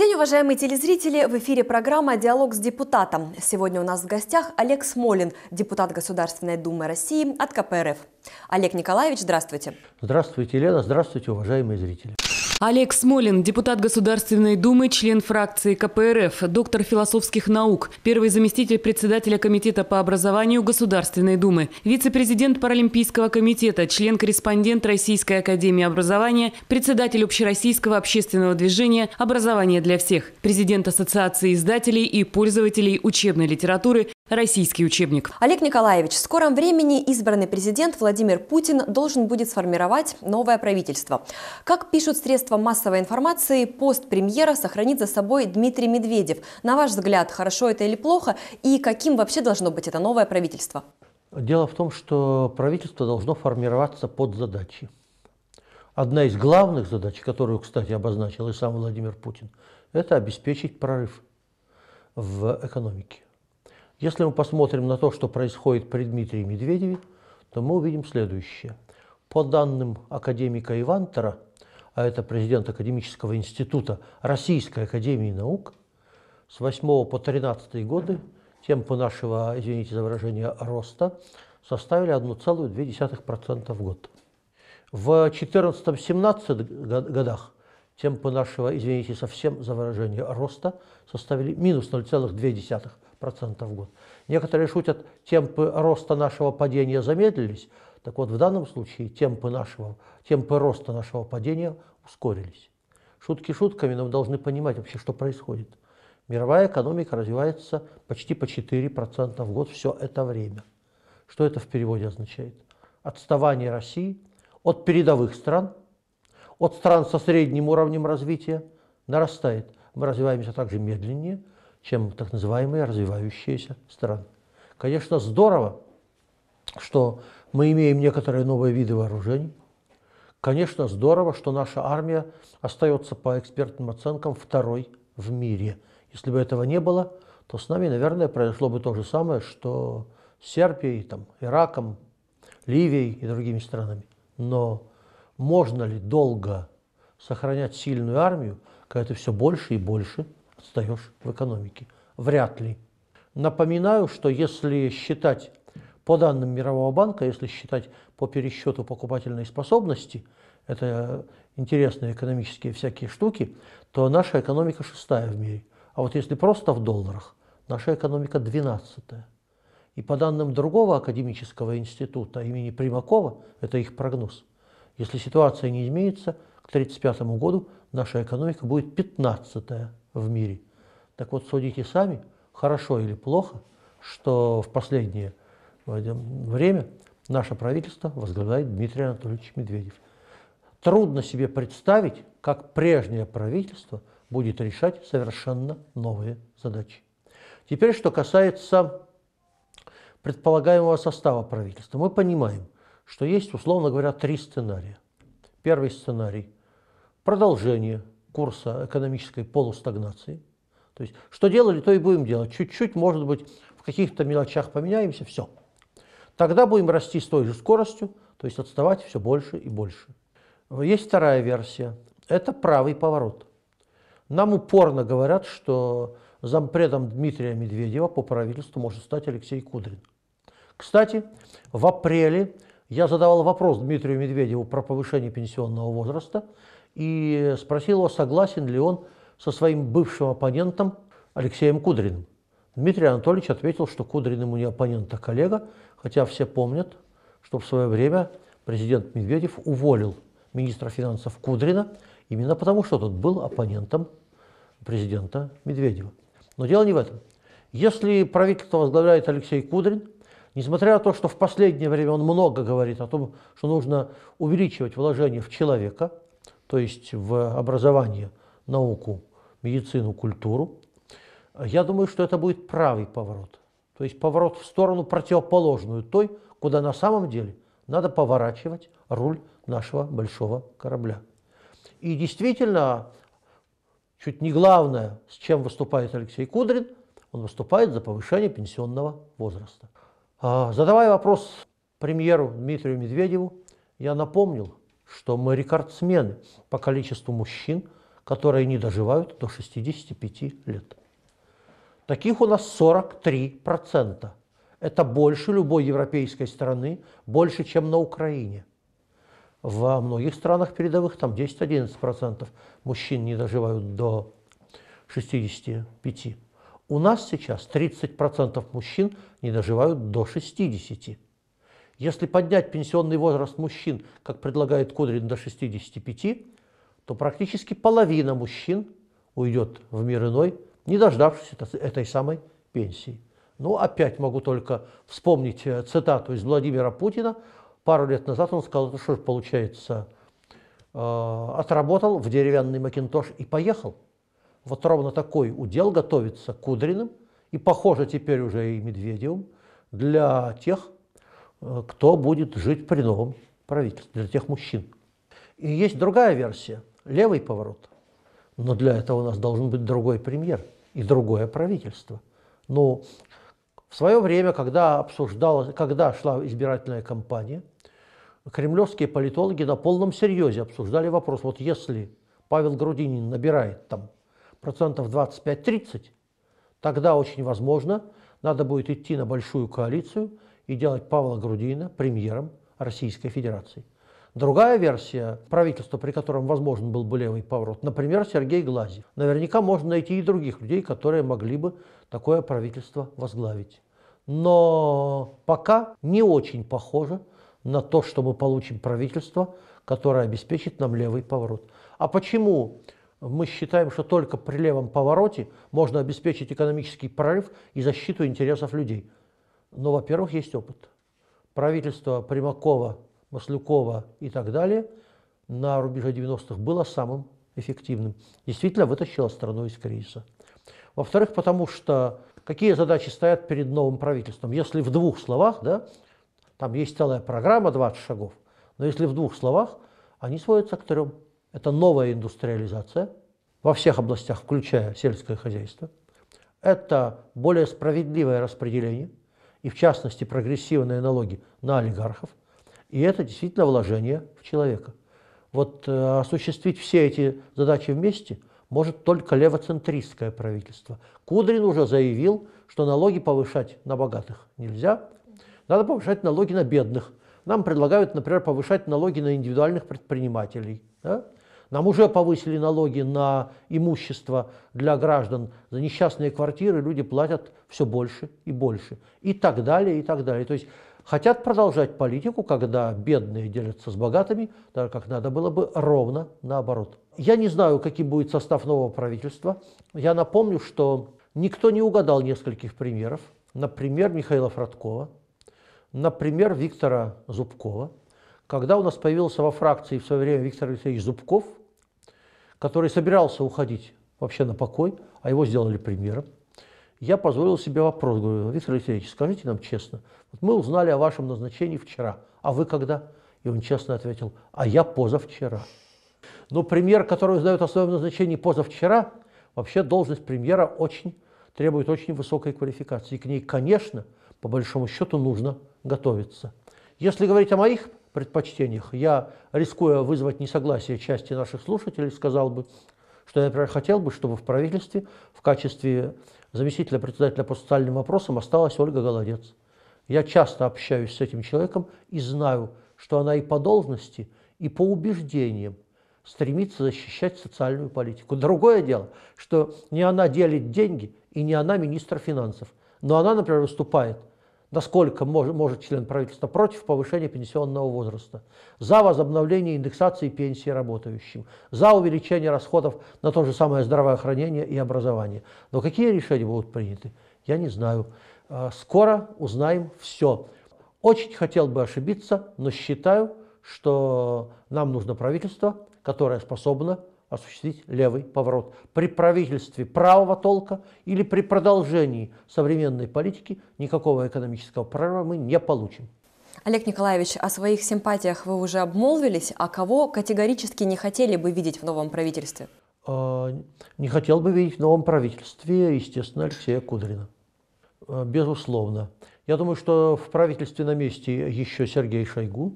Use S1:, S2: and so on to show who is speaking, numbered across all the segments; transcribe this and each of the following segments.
S1: день, уважаемые телезрители! В эфире программа «Диалог с депутатом». Сегодня у нас в гостях Олег Смолин, депутат Государственной Думы России от КПРФ. Олег Николаевич, здравствуйте.
S2: Здравствуйте, Елена. Здравствуйте, уважаемые зрители.
S1: Олег Смолин, депутат Государственной Думы, член фракции КПРФ, доктор философских наук, первый заместитель председателя Комитета по образованию Государственной Думы, вице-президент Паралимпийского комитета, член-корреспондент Российской Академии образования, председатель Общероссийского общественного движения «Образование для всех», президент Ассоциации издателей и пользователей учебной литературы российский учебник. Олег Николаевич, в скором времени избранный президент Владимир Путин должен будет сформировать новое правительство. Как пишут средства массовой информации, пост премьера сохранит за собой Дмитрий Медведев. На ваш взгляд, хорошо это или плохо? И каким вообще должно быть это новое правительство?
S2: Дело в том, что правительство должно формироваться под задачи. Одна из главных задач, которую, кстати, обозначил и сам Владимир Путин, это обеспечить прорыв в экономике. Если мы посмотрим на то, что происходит при Дмитрии Медведеве, то мы увидим следующее. По данным академика Ивантера, а это президент Академического института Российской Академии Наук, с 8 по 13 годы темпы нашего, извините за выражение, роста составили 1,2% в год. В 14-17 годах темпы нашего, извините совсем за выражение, роста составили минус 0,2% процентов в год. Некоторые шутят, темпы роста нашего падения замедлились. Так вот, в данном случае темпы, нашего, темпы роста нашего падения ускорились. Шутки шутками, но мы должны понимать вообще, что происходит. Мировая экономика развивается почти по 4% в год все это время. Что это в переводе означает? Отставание России от передовых стран, от стран со средним уровнем развития нарастает. Мы развиваемся также медленнее, чем так называемые развивающиеся страны. Конечно, здорово, что мы имеем некоторые новые виды вооружений. Конечно, здорово, что наша армия остается по экспертным оценкам второй в мире. Если бы этого не было, то с нами, наверное, произошло бы то же самое, что с Сербией, там, Ираком, Ливией и другими странами. Но можно ли долго сохранять сильную армию, когда ты все больше и больше – отстаешь в экономике. Вряд ли. Напоминаю, что если считать по данным Мирового банка, если считать по пересчету покупательной способности, это интересные экономические всякие штуки, то наша экономика шестая в мире. А вот если просто в долларах, наша экономика двенадцатая. И по данным другого академического института имени Примакова, это их прогноз, если ситуация не изменится, к 1935 году наша экономика будет пятнадцатая в мире. Так вот, судите сами, хорошо или плохо, что в последнее э, время наше правительство возглавляет Дмитрий Анатольевич Медведев. Трудно себе представить, как прежнее правительство будет решать совершенно новые задачи. Теперь, что касается предполагаемого состава правительства, мы понимаем, что есть, условно говоря, три сценария. Первый сценарий – продолжение курса экономической полустагнации. То есть, что делали, то и будем делать. Чуть-чуть, может быть, в каких-то мелочах поменяемся, все. Тогда будем расти с той же скоростью, то есть отставать все больше и больше. Есть вторая версия. Это правый поворот. Нам упорно говорят, что зампредом Дмитрия Медведева по правительству может стать Алексей Кудрин. Кстати, в апреле я задавал вопрос Дмитрию Медведеву про повышение пенсионного возраста, и спросил его, согласен ли он со своим бывшим оппонентом Алексеем Кудриным. Дмитрий Анатольевич ответил, что Кудрин ему не оппонент, а коллега, хотя все помнят, что в свое время президент Медведев уволил министра финансов Кудрина именно потому, что тот был оппонентом президента Медведева. Но дело не в этом. Если правительство возглавляет Алексей Кудрин, несмотря на то, что в последнее время он много говорит о том, что нужно увеличивать вложения в человека – то есть в образование, науку, медицину, культуру, я думаю, что это будет правый поворот. То есть поворот в сторону противоположную той, куда на самом деле надо поворачивать руль нашего большого корабля. И действительно, чуть не главное, с чем выступает Алексей Кудрин, он выступает за повышение пенсионного возраста. А, задавая вопрос премьеру Дмитрию Медведеву, я напомнил, что мы рекордсмены по количеству мужчин, которые не доживают до 65 лет. Таких у нас 43%. Это больше любой европейской страны, больше, чем на Украине. Во многих странах передовых там 10-11% мужчин не доживают до 65. У нас сейчас 30% мужчин не доживают до 60. Если поднять пенсионный возраст мужчин, как предлагает Кудрин, до 65, то практически половина мужчин уйдет в мир иной, не дождавшись этой самой пенсии. Ну, опять могу только вспомнить э, цитату из Владимира Путина. Пару лет назад он сказал, что же получается, э, отработал в деревянный макинтош и поехал. Вот ровно такой удел готовится Кудриным и, похоже, теперь уже и Медведевым для тех, Э, кто будет жить при новом правительстве, для тех мужчин. И есть другая версия, левый поворот. Но для этого у нас должен быть другой премьер и другое правительство. Но в свое время, когда, обсуждалась, когда шла избирательная кампания, кремлевские политологи на полном серьезе обсуждали вопрос, вот если Павел Грудинин набирает там процентов 25-30, тогда очень возможно, надо будет идти на большую коалицию и делать Павла Грудина премьером Российской Федерации. Другая версия правительства, при котором возможен был бы левый поворот, например, Сергей Глазев. Наверняка можно найти и других людей, которые могли бы такое правительство возглавить. Но пока не очень похоже на то, что мы получим правительство, которое обеспечит нам левый поворот. А почему мы считаем, что только при левом повороте можно обеспечить экономический прорыв и защиту интересов людей? Но, ну, во-первых, есть опыт. Правительство Примакова, Маслюкова и так далее на рубеже 90-х было самым эффективным. Действительно вытащило страну из кризиса. Во-вторых, потому что какие задачи стоят перед новым правительством? Если в двух словах, да, там есть целая программа 20 шагов, но если в двух словах, они сводятся к трем. Это новая индустриализация во всех областях, включая сельское хозяйство. Это более справедливое распределение – и в частности прогрессивные налоги на олигархов, и это действительно вложение в человека. Вот э, осуществить все эти задачи вместе может только левоцентристское правительство. Кудрин уже заявил, что налоги повышать на богатых нельзя, надо повышать налоги на бедных. Нам предлагают, например, повышать налоги на индивидуальных предпринимателей. Да? Нам уже повысили налоги на имущество для граждан, за несчастные квартиры люди платят все больше и больше. И так далее, и так далее. То есть хотят продолжать политику, когда бедные делятся с богатыми, так как надо было бы ровно наоборот. Я не знаю, каким будет состав нового правительства. Я напомню, что никто не угадал нескольких примеров. Например, Михаила Фродкова, например, Виктора Зубкова. Когда у нас появился во фракции в свое время Виктор Алексеевич Зубков – который собирался уходить вообще на покой, а его сделали премьером, я позволил себе вопрос, говорю, Виктор Алексеевич, скажите нам честно, вот мы узнали о вашем назначении вчера, а вы когда? И он честно ответил, а я позавчера. Но премьер, который узнает о своем назначении позавчера, вообще должность премьера очень, требует очень высокой квалификации. И к ней, конечно, по большому счету нужно готовиться. Если говорить о моих предпочтениях. Я, рискуя вызвать несогласие части наших слушателей, сказал бы, что я, например, хотел бы, чтобы в правительстве в качестве заместителя председателя по социальным вопросам осталась Ольга Голодец. Я часто общаюсь с этим человеком и знаю, что она и по должности, и по убеждениям стремится защищать социальную политику. Другое дело, что не она делит деньги и не она министр финансов, но она, например, выступает насколько мож, может член правительства против повышения пенсионного возраста, за возобновление индексации пенсии работающим, за увеличение расходов на то же самое здравоохранение и образование. Но какие решения будут приняты, я не знаю. А, скоро узнаем все. Очень хотел бы ошибиться, но считаю, что нам нужно правительство, которое способно осуществить левый поворот при правительстве правого толка или при продолжении современной политики никакого экономического прорыва мы не получим.
S1: Олег Николаевич, о своих симпатиях вы уже обмолвились, а кого категорически не хотели бы видеть в новом правительстве?
S2: А, не хотел бы видеть в новом правительстве, естественно, Алексея Кудрина. А, безусловно. Я думаю, что в правительстве на месте еще Сергей Шойгу.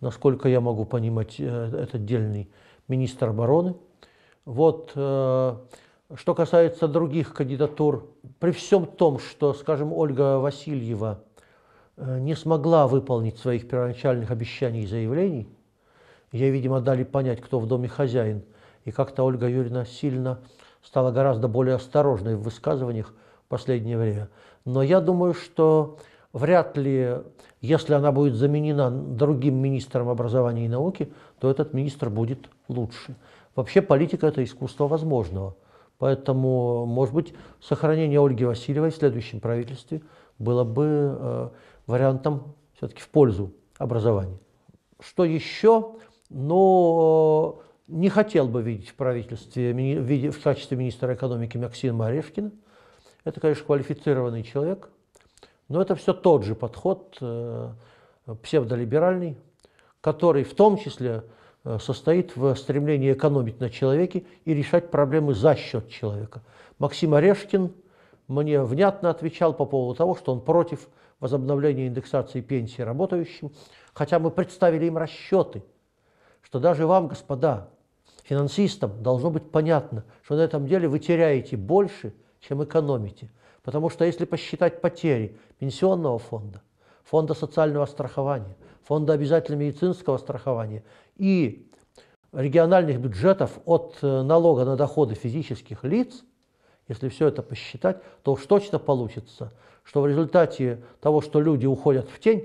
S2: Насколько я могу понимать, э, это отдельный министр обороны. Вот, э, что касается других кандидатур, при всем том, что, скажем, Ольга Васильева э, не смогла выполнить своих первоначальных обещаний и заявлений, ей, видимо, дали понять, кто в доме хозяин, и как-то Ольга Юрьевна сильно стала гораздо более осторожной в высказываниях в последнее время. Но я думаю, что вряд ли, если она будет заменена другим министром образования и науки, то этот министр будет лучше. Вообще политика – это искусство возможного. Поэтому, может быть, сохранение Ольги Васильевой в следующем правительстве было бы э, вариантом все-таки в пользу образования. Что еще? Но ну, э, не хотел бы видеть в правительстве, в качестве министра экономики Максима Орешкина. Это, конечно, квалифицированный человек, но это все тот же подход э, псевдолиберальный, который в том числе э, состоит в стремлении экономить на человеке и решать проблемы за счет человека. Максим Орешкин мне внятно отвечал по поводу того, что он против возобновления индексации пенсии работающим, хотя мы представили им расчеты, что даже вам, господа, финансистам, должно быть понятно, что на этом деле вы теряете больше, чем экономите – Потому что если посчитать потери пенсионного фонда, фонда социального страхования, фонда обязательного медицинского страхования и региональных бюджетов от э, налога на доходы физических лиц, если все это посчитать, то уж точно получится, что в результате того, что люди уходят в тень,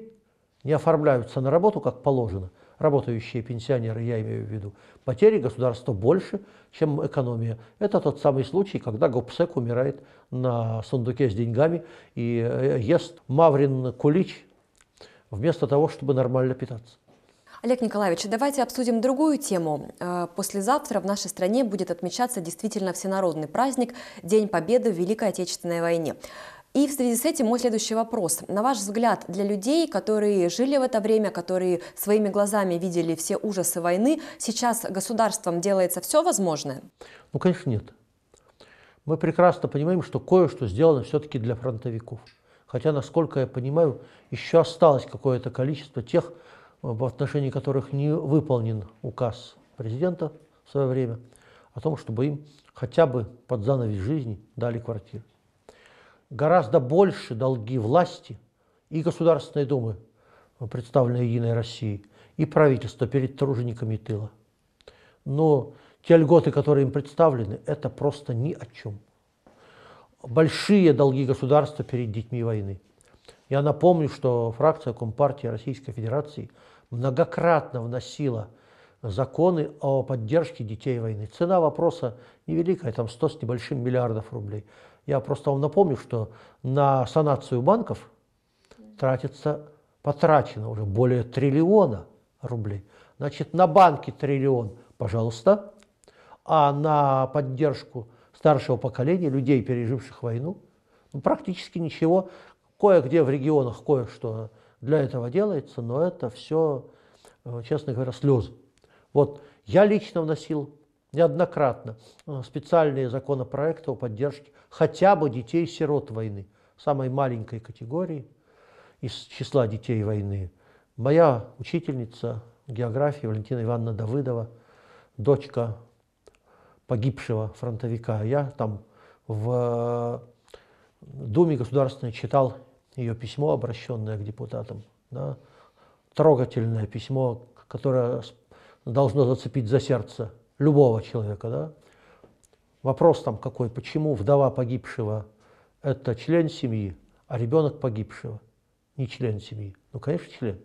S2: не оформляются на работу, как положено, работающие пенсионеры, я имею в виду, потери государства больше, чем экономия. Это тот самый случай, когда ГОПСЕК умирает на сундуке с деньгами и э, ест Маврин Кулич вместо того, чтобы нормально питаться.
S1: Олег Николаевич, давайте обсудим другую тему. Э, послезавтра в нашей стране будет отмечаться действительно всенародный праздник – День Победы в Великой Отечественной войне. И в связи с этим мой следующий вопрос. На ваш взгляд, для людей, которые жили в это время, которые своими глазами видели все ужасы войны, сейчас государством делается все возможное?
S2: Ну, конечно, нет. Мы прекрасно понимаем, что кое-что сделано все-таки для фронтовиков. Хотя, насколько я понимаю, еще осталось какое-то количество тех, э, в отношении которых не выполнен указ президента в свое время о том, чтобы им хотя бы под занавес жизни дали квартиры гораздо больше долги власти и Государственной Думы, представленной Единой Россией, и правительства перед тружениками тыла. Но те льготы, которые им представлены, это просто ни о чем. Большие долги государства перед детьми войны. Я напомню, что фракция Компартии Российской Федерации многократно вносила законы о поддержке детей войны. Цена вопроса невеликая, там 100 с небольшим миллиардов рублей. Я просто вам напомню, что на санацию банков тратится, потрачено уже более триллиона рублей. Значит, на банки триллион, пожалуйста, а на поддержку старшего поколения, людей, переживших войну, ну, практически ничего. Кое-где в регионах кое-что для этого делается, но это все, э, честно говоря, слезы. Вот я лично вносил неоднократно э, специальные законопроекты о поддержке хотя бы детей-сирот войны, самой маленькой категории из числа детей войны. Моя учительница географии Валентина Ивановна Давыдова, дочка погибшего фронтовика. Я там в э, Думе государственной читал ее письмо, обращенное к депутатам. Да? Трогательное письмо, которое должно зацепить за сердце любого человека, да? Вопрос там какой, почему вдова погибшего – это член семьи, а ребенок погибшего – не член семьи? Ну, конечно, член.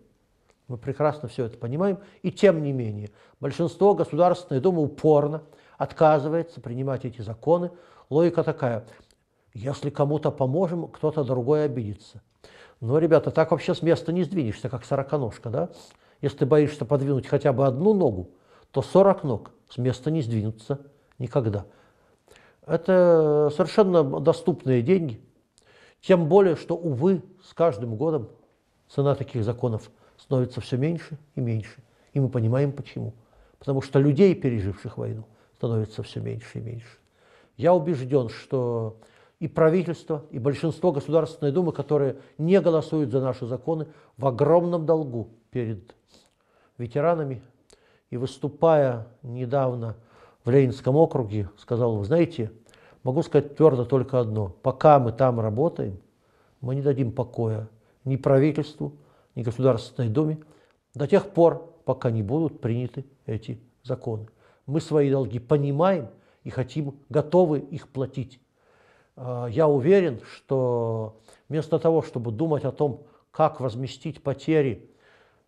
S2: Мы прекрасно все это понимаем. И тем не менее, большинство Государственной Думы упорно отказывается принимать эти законы. Логика такая, если кому-то поможем, кто-то другой обидится. Но, ребята, так вообще с места не сдвинешься, как сороконожка, да? Если ты боишься подвинуть хотя бы одну ногу, то сорок ног – с места не сдвинутся никогда. Это совершенно доступные деньги. Тем более, что, увы, с каждым годом цена таких законов становится все меньше и меньше. И мы понимаем почему. Потому что людей, переживших войну, становится все меньше и меньше. Я убежден, что и правительство, и большинство Государственной Думы, которые не голосуют за наши законы, в огромном долгу перед ветеранами и выступая недавно в Ленинском округе, сказал, вы знаете, могу сказать твердо только одно, пока мы там работаем, мы не дадим покоя ни правительству, ни Государственной Думе до тех пор, пока не будут приняты эти законы. Мы свои долги понимаем и хотим, готовы их платить. А, я уверен, что вместо того, чтобы думать о том, как возместить потери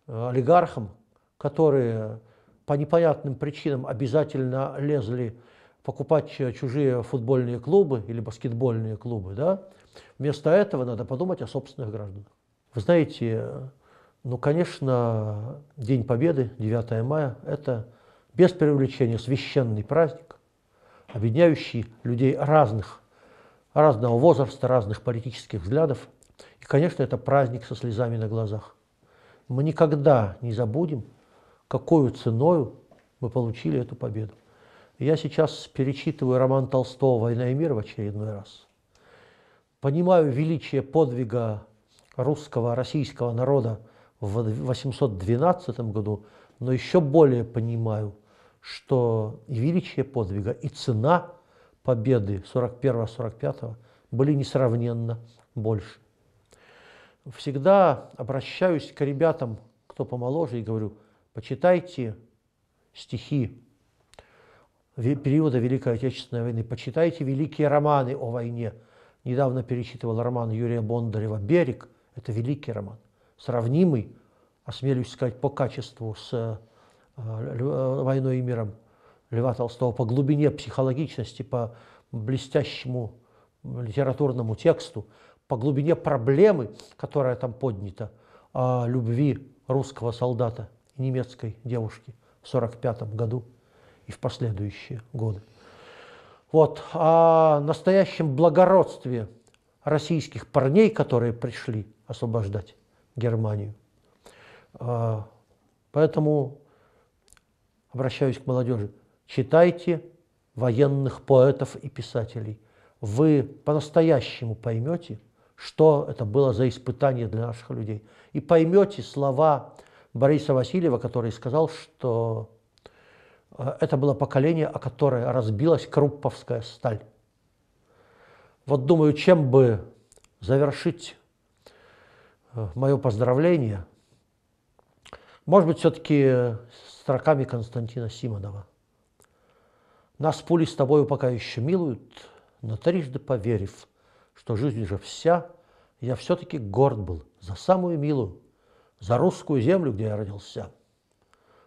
S2: а, олигархам, которые по непонятным причинам обязательно лезли покупать э, чужие футбольные клубы или баскетбольные клубы, да, вместо этого надо подумать о собственных гражданах. Вы знаете, э, ну, конечно, День Победы, 9 мая, это без привлечения священный праздник, объединяющий людей разных, разного возраста, разных политических взглядов. И, конечно, это праздник со слезами на глазах. Мы никогда не забудем, Какую ценой мы получили эту победу. Я сейчас перечитываю роман Толстого «Война и мир» в очередной раз. Понимаю величие подвига русского, российского народа в 812 году, но еще более понимаю, что и величие подвига, и цена победы 41-45 были несравненно больше. Всегда обращаюсь к ребятам, кто помоложе, и говорю – Почитайте стихи периода Великой Отечественной войны, почитайте великие романы о войне. Недавно перечитывал роман Юрия Бондарева «Берег». Это великий роман, сравнимый, осмелюсь а сказать, по качеству с э, э, «Войной и миром» Льва Толстого, по глубине психологичности, по блестящему литературному тексту, по глубине проблемы, которая там поднята, о любви русского солдата – немецкой девушки в 1945 году и в последующие годы. Вот. О а настоящем благородстве российских парней, которые пришли освобождать Германию. А, поэтому обращаюсь к молодежи. Читайте военных поэтов и писателей. Вы по-настоящему поймете, что это было за испытание для наших людей. И поймете слова Бориса Васильева, который сказал, что э, это было поколение, о которое разбилась крупповская сталь. Вот думаю, чем бы завершить э, мое поздравление, может быть, все-таки э, строками Константина Симонова. Нас пули с тобою пока еще милуют, но трижды поверив, что жизнь же вся, я все-таки горд был за самую милую за русскую землю, где я родился,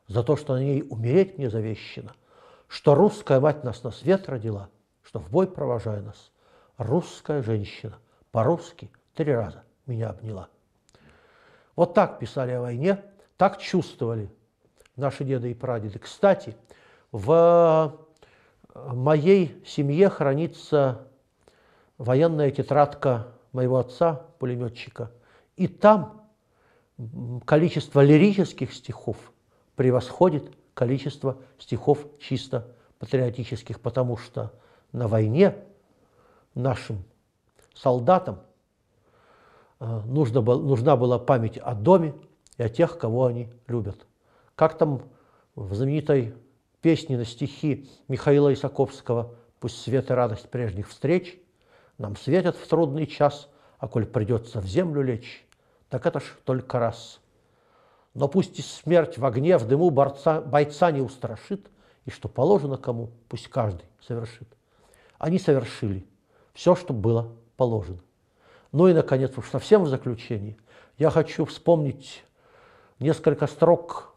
S2: за то, что на ней умереть мне завещено, что русская мать нас на свет родила, что в бой провожая нас, русская женщина по-русски три раза меня обняла. Вот так писали о войне, так чувствовали наши деды и прадеды. Кстати, в э, моей семье хранится военная тетрадка моего отца, пулеметчика, и там – количество лирических стихов превосходит количество стихов чисто патриотических, потому что на войне нашим солдатам э, нужно, нужна была память о доме и о тех, кого они любят. Как там в знаменитой песни на стихи Михаила Исаковского «Пусть свет и радость прежних встреч нам светят в трудный час, а коль придется в землю лечь, так это ж только раз. Но пусть и смерть в огне, в дыму борца, бойца не устрашит, и что положено кому, пусть каждый совершит. Они совершили все, что было положено. Ну и, наконец, уж совсем в заключении, я хочу вспомнить несколько строк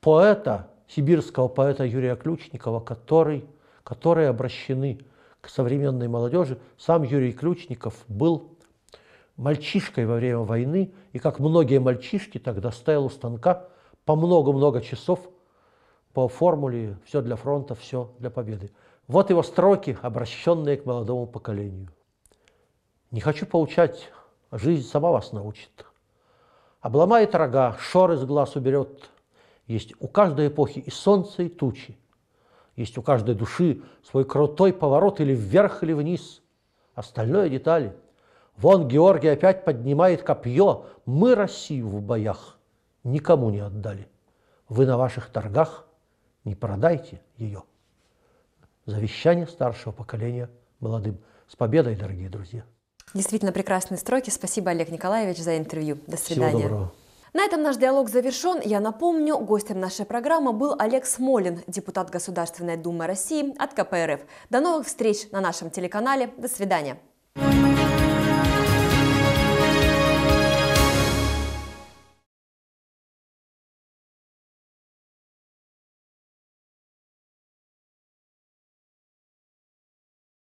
S2: поэта, сибирского поэта Юрия Ключникова, который, которые обращены к современной молодежи. Сам Юрий Ключников был мальчишкой во время войны и, как многие мальчишки, тогда стоял у станка по много-много часов по формуле «все для фронта, все для победы». Вот его строки, обращенные к молодому поколению. «Не хочу получать жизнь сама вас научит. Обломает рога, шор из глаз уберет. Есть у каждой эпохи и солнце, и тучи. Есть у каждой души свой крутой поворот или вверх, или вниз. Остальное детали – Вон Георгий опять поднимает копье. Мы Россию в боях никому не отдали. Вы на ваших торгах не продайте ее. Завещание старшего поколения молодым. С победой, дорогие друзья!
S1: Действительно прекрасные строки. Спасибо, Олег Николаевич, за интервью. До свидания. Всего доброго. На этом наш диалог завершен. Я напомню, гостем нашей программы был Олег Смолин, депутат Государственной Думы России от КПРФ. До новых встреч на нашем телеканале. До свидания.